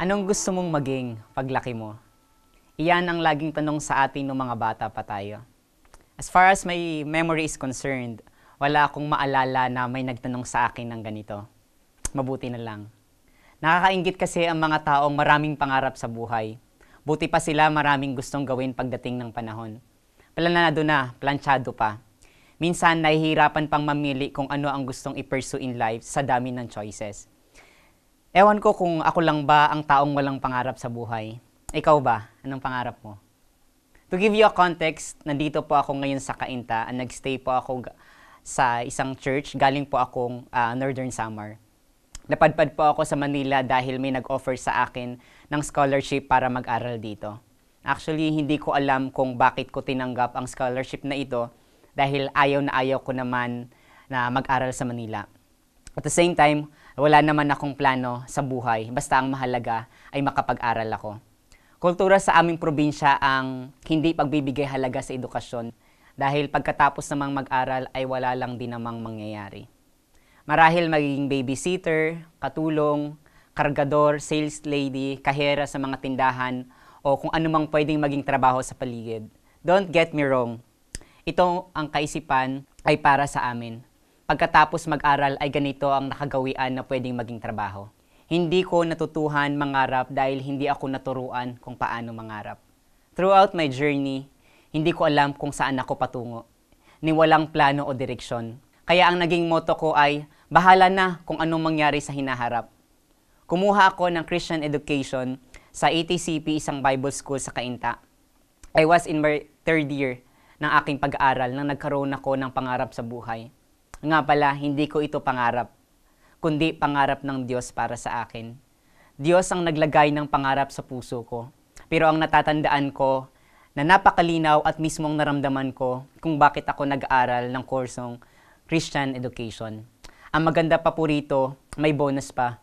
Anong gusto mong maging paglaki mo? Iyan ang laging tanong sa atin ng mga bata pa tayo. As far as my memory is concerned, wala akong maalala na may nagtanong sa akin ng ganito. Mabuti na lang. Nakakaingit kasi ang mga taong maraming pangarap sa buhay. Buti pa sila maraming gustong gawin pagdating ng panahon. Planado na, planchado pa minsan nahihirapan pang mamili kung ano ang gustong i-pursue in life sa dami ng choices. Ewan ko kung ako lang ba ang taong walang pangarap sa buhay. Ikaw ba? Anong pangarap mo? To give you a context, nandito po ako ngayon sa Kainta. Nagstay po ako sa isang church. Galing po akong uh, Northern Samar. Napadpad po ako sa Manila dahil may nag-offer sa akin ng scholarship para mag-aral dito. Actually, hindi ko alam kung bakit ko tinanggap ang scholarship na ito dahil ayaw na ayaw ko naman na mag-aral sa Manila. At the same time, wala naman akong plano sa buhay, basta ang mahalaga ay makapag-aral ako. Kultura sa aming probinsya ang hindi pagbibigay halaga sa edukasyon dahil pagkatapos namang mag-aral ay wala lang din namang mangyayari. Marahil magiging babysitter, katulong, kargador, sales lady, kahera sa mga tindahan o kung anumang pwedeng maging trabaho sa paligid. Don't get me wrong, ito ang kaisipan ay para sa amin. Pagkatapos mag-aral ay ganito ang nakagawian na pwedeng maging trabaho. Hindi ko natutuhan mangarap dahil hindi ako naturuan kung paano mangarap. Throughout my journey, hindi ko alam kung saan ako patungo. Ni walang plano o direksyon. Kaya ang naging moto ko ay, bahala na kung anong mangyari sa hinaharap. Kumuha ako ng Christian education sa ATCP, isang Bible school sa Kainta. I was in my third year ng aking pag-aaral nang nagkaroon ako ng pangarap sa buhay. Nga pala, hindi ko ito pangarap, kundi pangarap ng Diyos para sa akin. Diyos ang naglagay ng pangarap sa puso ko. Pero ang natatandaan ko na napakalinaw at mismong naramdaman ko kung bakit ako nag aaral ng kursong Christian Education. Ang maganda pa po rito, may bonus pa.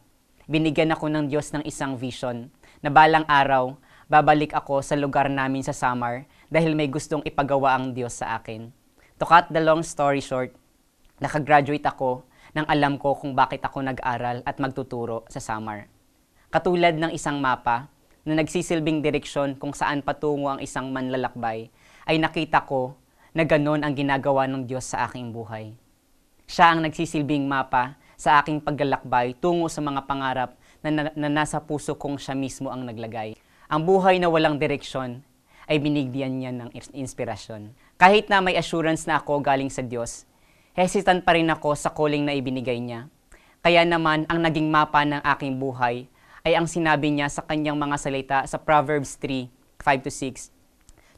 Binigyan ako ng Diyos ng isang vision na balang araw, babalik ako sa lugar namin sa Samar dahil may gustong ipagawa ang Diyos sa akin. To cut the long story short, nakagraduate ako nang alam ko kung bakit ako nag-aral at magtuturo sa summer. Katulad ng isang mapa na nagsisilbing direksyon kung saan patungo ang isang manlalakbay, ay nakita ko na ganon ang ginagawa ng Diyos sa aking buhay. Siya ang nagsisilbing mapa sa aking paglalakbay tungo sa mga pangarap na, na, na nasa puso kong siya mismo ang naglagay. Ang buhay na walang direksyon ay binigyan niya ng inspirasyon. Kahit na may assurance na ako galing sa Diyos, hesitant pa rin ako sa calling na ibinigay niya. Kaya naman ang naging mapa ng aking buhay ay ang sinabi niya sa kanyang mga salita sa Proverbs 3, 5 6.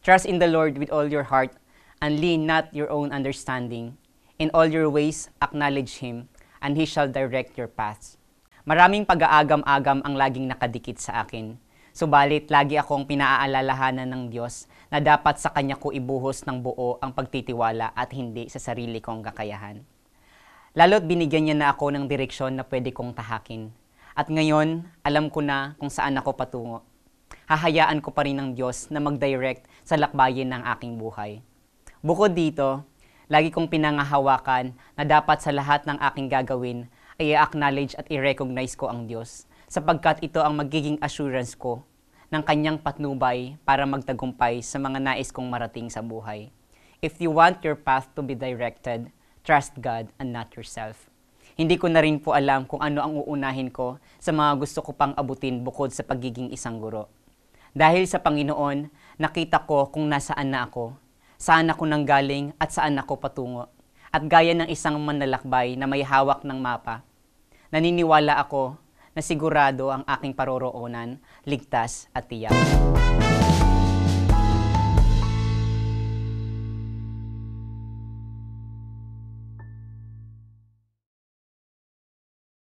Trust in the Lord with all your heart and lean not your own understanding. In all your ways acknowledge Him and He shall direct your paths. Maraming pag-aagam-agam ang laging nakadikit sa akin Subalit, lagi akong pinaaalalahanan ng Diyos na dapat sa Kanya ko ibuhos ng buo ang pagtitiwala at hindi sa sarili kong kakayahan. Lalo't binigyan niya na ako ng direksyon na pwede kong tahakin. At ngayon, alam ko na kung saan ako patungo. Hahayaan ko pa rin ng Diyos na mag-direct sa lakbayin ng aking buhay. Bukod dito, lagi kong pinangahawakan na dapat sa lahat ng aking gagawin ay i-acknowledge at i-recognize ko ang Diyos sapagkat ito ang magiging assurance ko ng kanyang patnubay para magtagumpay sa mga nais kong marating sa buhay. If you want your path to be directed, trust God and not yourself. Hindi ko na rin po alam kung ano ang uunahin ko sa mga gusto ko pang abutin bukod sa pagiging isang guro. Dahil sa Panginoon, nakita ko kung nasaan na ako, saan ako nanggaling at saan ako patungo. At gaya ng isang manlalakbay na may hawak ng mapa, naniniwala ako na sigurado ang aking paroroonan, ligtas at tiyak.